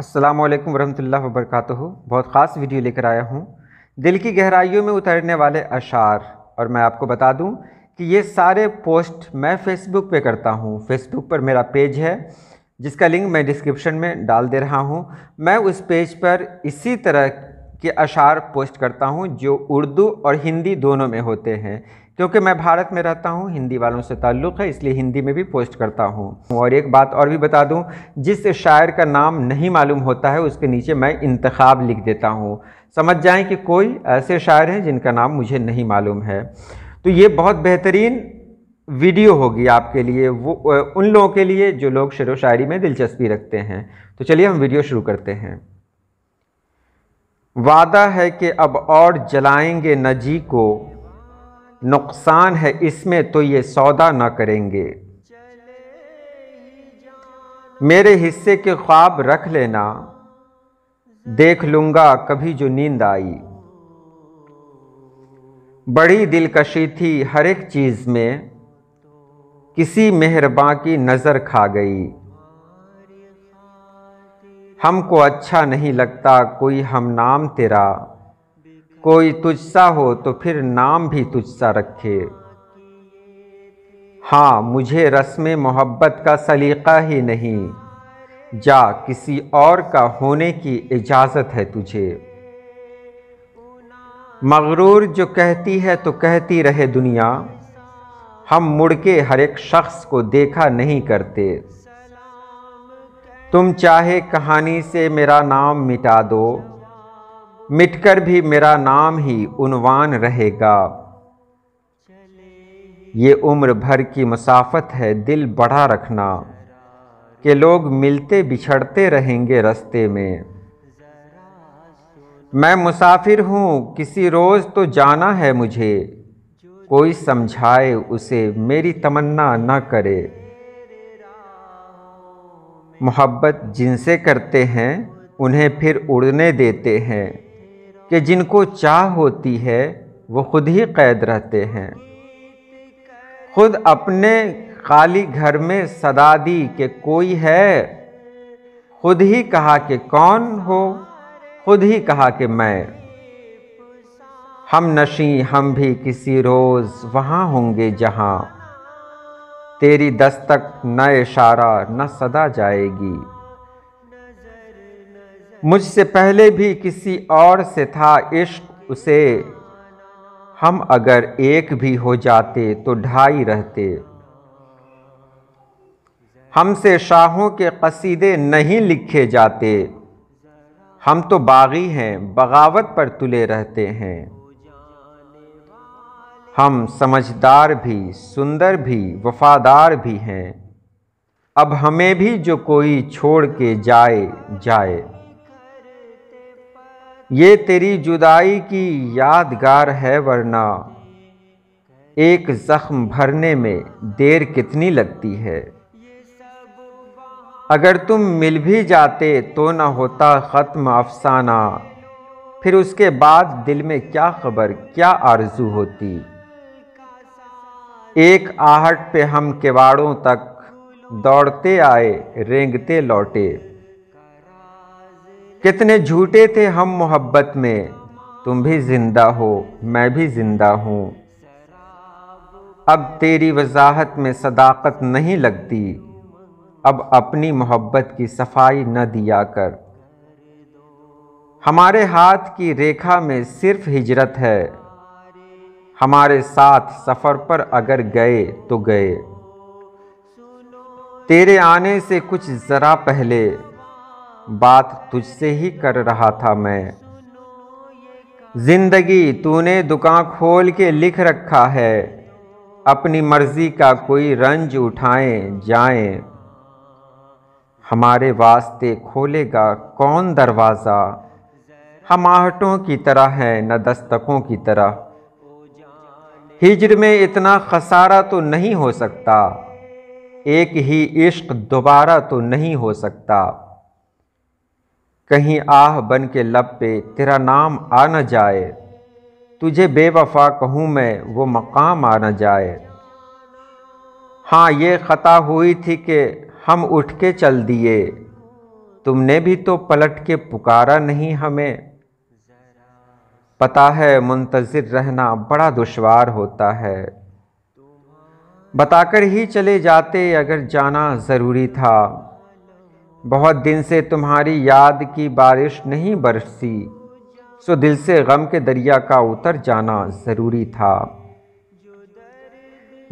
अस्सलाम वालेकुम वरहमतुल्लाह वबरकातु बहुत ख़ास वीडियो लेकर आया हूँ दिल की गहराइयों में उतरने वाले अशार और मैं आपको बता दूँ कि ये सारे पोस्ट मैं फ़ेसबुक पे करता हूँ फ़ेसबुक पर मेरा पेज है जिसका लिंक मैं डिस्क्रिप्शन में डाल दे रहा हूँ मैं उस पेज पर इसी तरह के अशार पोस्ट करता हूँ जो उर्दू और हिंदी दोनों में होते हैं क्योंकि मैं भारत में रहता हूँ हिंदी वालों से ताल्लुक़ है इसलिए हिंदी में भी पोस्ट करता हूँ और एक बात और भी बता दूँ जिस शायर का नाम नहीं मालूम होता है उसके नीचे मैं इंतखब लिख देता हूँ समझ जाएँ कि कोई ऐसे शायर हैं जिनका नाम मुझे नहीं मालूम है तो ये बहुत बेहतरीन वीडियो होगी आपके लिए वो उन लोगों के लिए जो लोग शेर व शायरी में दिलचस्पी रखते हैं तो चलिए हम वीडियो शुरू करते हैं वादा है कि अब और जलाएंगे नजी को नुकसान है इसमें तो ये सौदा ना करेंगे मेरे हिस्से के ख्वाब रख लेना देख लूँगा कभी जो नींद आई बड़ी दिलकशी थी हर एक चीज़ में किसी मेहरबा की नज़र खा गई हमको अच्छा नहीं लगता कोई हम नाम तेरा कोई तुझसा हो तो फिर नाम भी तुझसा रखे हाँ मुझे रस्म मोहब्बत का सलीका ही नहीं जा किसी और का होने की इजाज़त है तुझे मगरूर जो कहती है तो कहती रहे दुनिया हम मुड़ के हर एक शख्स को देखा नहीं करते तुम चाहे कहानी से मेरा नाम मिटा दो मिटकर भी मेरा नाम ही उनवान रहेगा ये उम्र भर की मुसाफत है दिल बढ़ा रखना कि लोग मिलते बिछड़ते रहेंगे रस्ते में मैं मुसाफिर हूँ किसी रोज़ तो जाना है मुझे कोई समझाए उसे मेरी तमन्ना न करे मोहब्बत जिनसे करते हैं उन्हें फिर उड़ने देते हैं कि जिनको चाह होती है वो खुद ही कैद रहते हैं खुद अपने खाली घर में सदा दी कि कोई है खुद ही कहा कि कौन हो खुद ही कहा कि मैं हम नशी हम भी किसी रोज़ वहाँ होंगे जहाँ तेरी दस्तक न इशारा न सदा जाएगी मुझसे पहले भी किसी और से था इश्क उसे हम अगर एक भी हो जाते तो ढाई रहते हमसे शाहों के कसीदे नहीं लिखे जाते हम तो बागी हैं बगावत पर तुले रहते हैं हम समझदार भी सुंदर भी वफादार भी हैं अब हमें भी जो कोई छोड़ के जाए जाए ये तेरी जुदाई की यादगार है वरना एक ज़ख्म भरने में देर कितनी लगती है अगर तुम मिल भी जाते तो न होता ख़त्म अफसाना फिर उसके बाद दिल में क्या खबर क्या आरजू होती एक आहट पे हम किवाड़ों तक दौड़ते आए रेंगते लौटे कितने झूठे थे हम मोहब्बत में तुम भी जिंदा हो मैं भी जिंदा हूँ अब तेरी वजाहत में सदाकत नहीं लगती अब अपनी मोहब्बत की सफाई न दिया कर हमारे हाथ की रेखा में सिर्फ हिजरत है हमारे साथ सफ़र पर अगर गए तो गए तेरे आने से कुछ ज़रा पहले बात तुझसे ही कर रहा था मैं जिंदगी तूने दुकान खोल के लिख रखा है अपनी मर्जी का कोई रंज उठाए जाए हमारे वास्ते खोलेगा कौन दरवाज़ा हम आहटों की तरह है न दस्तकों की तरह हिजर में इतना खसारा तो नहीं हो सकता एक ही इश्क दोबारा तो नहीं हो सकता कहीं आह बन के लब पे तेरा नाम आ न जाए तुझे बेवफा कहूँ मैं वो मकाम आ न जाए हाँ ये ख़ता हुई थी कि हम उठ के चल दिए तुमने भी तो पलट के पुकारा नहीं हमें पता है मुंतज़र रहना बड़ा दुशवार होता है बताकर ही चले जाते अगर जाना ज़रूरी था बहुत दिन से तुम्हारी याद की बारिश नहीं बरसी सो दिल से गम के दरिया का उतर जाना ज़रूरी था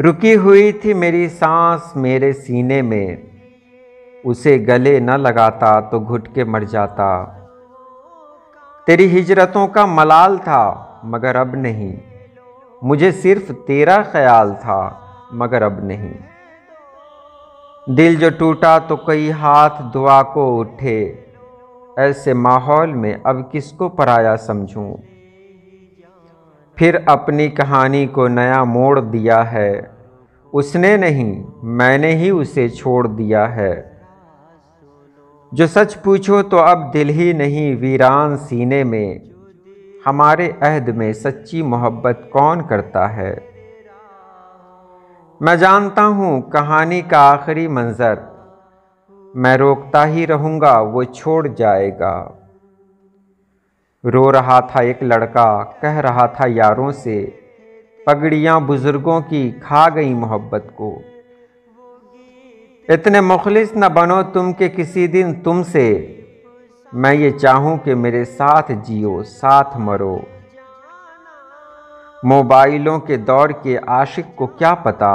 रुकी हुई थी मेरी सांस मेरे सीने में उसे गले न लगाता तो घुट के मर जाता तेरी हिजरतों का मलाल था मगर अब नहीं मुझे सिर्फ तेरा ख्याल था मगर अब नहीं दिल जो टूटा तो कई हाथ दुआ को उठे ऐसे माहौल में अब किसको पराया समझूं फिर अपनी कहानी को नया मोड़ दिया है उसने नहीं मैंने ही उसे छोड़ दिया है जो सच पूछो तो अब दिल ही नहीं वीरान सीने में हमारे अहद में सच्ची मोहब्बत कौन करता है मैं जानता हूँ कहानी का आखिरी मंज़र मैं रोकता ही रहूँगा वो छोड़ जाएगा रो रहा था एक लड़का कह रहा था यारों से पगड़ियाँ बुज़ुर्गों की खा गई मोहब्बत को इतने मुखलिस न बनो तुम के किसी दिन तुमसे मैं ये चाहूँ कि मेरे साथ जियो साथ मरो मोबाइलों के दौर के आशिक को क्या पता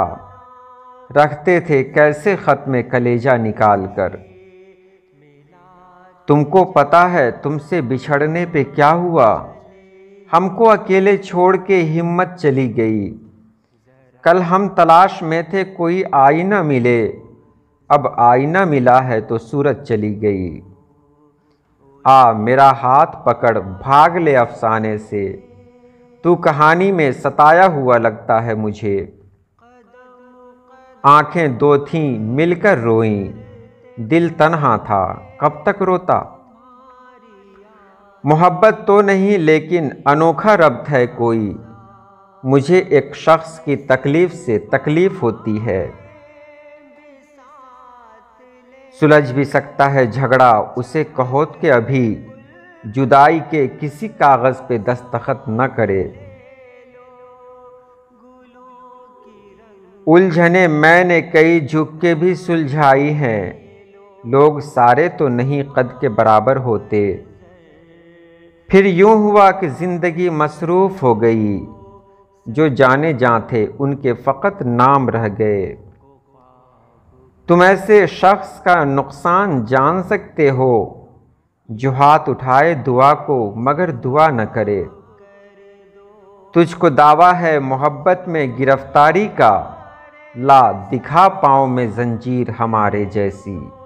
रखते थे कैसे ख़त में कलेजा निकाल कर तुमको पता है तुमसे बिछड़ने पे क्या हुआ हमको अकेले छोड़ के हिम्मत चली गई कल हम तलाश में थे कोई आईना मिले अब आईना मिला है तो सूरज चली गई आ मेरा हाथ पकड़ भाग ले अफसाने से तू कहानी में सताया हुआ लगता है मुझे आंखें दो थीं मिलकर रोईं दिल तन्हा था कब तक रोता मोहब्बत तो नहीं लेकिन अनोखा रब्त है कोई मुझे एक शख्स की तकलीफ़ से तकलीफ़ होती है सुलझ भी सकता है झगड़ा उसे कहोत के अभी जुदाई के किसी कागज़ पे दस्तखत न करे उलझने मैंने कई झुक के भी सुलझाई हैं लोग सारे तो नहीं कद के बराबर होते फिर यूं हुआ कि ज़िंदगी मसरूफ़ हो गई जो जाने जा थे उनके फ़कत नाम रह गए तुम ऐसे शख्स का नुकसान जान सकते हो जो हाथ उठाए दुआ को मगर दुआ न करे तुझको दावा है मोहब्बत में गिरफ्तारी का ला दिखा पाँव में जंजीर हमारे जैसी